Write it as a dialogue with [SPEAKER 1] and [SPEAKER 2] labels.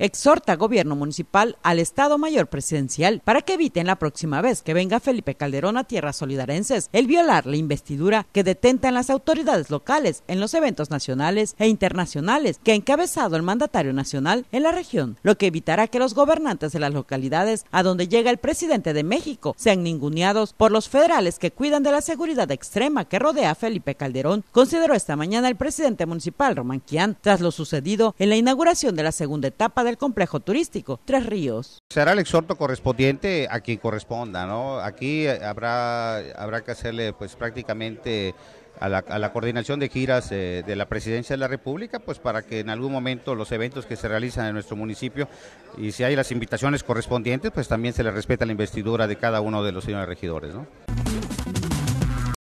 [SPEAKER 1] Exhorta gobierno municipal al Estado Mayor Presidencial para que eviten la próxima vez que venga Felipe Calderón a tierras solidarenses el violar la investidura que detentan las autoridades locales en los eventos nacionales e internacionales que ha encabezado el mandatario nacional en la región, lo que evitará que los gobernantes de las localidades a donde llega el presidente de México sean ninguneados por los federales que cuidan de la seguridad extrema que rodea a Felipe Calderón, consideró esta mañana el presidente municipal Román Quián tras lo sucedido en la inauguración de la segunda etapa el complejo turístico Tres Ríos.
[SPEAKER 2] Será el exhorto correspondiente a quien corresponda, ¿no? Aquí eh, habrá, habrá que hacerle pues prácticamente a la, coordinación de giras eh, de la Presidencia de la República, pues para que en algún momento los eventos que se realizan en nuestro municipio y si hay las invitaciones correspondientes, pues también se le respeta la investidura de cada uno de los señores regidores. ¿no?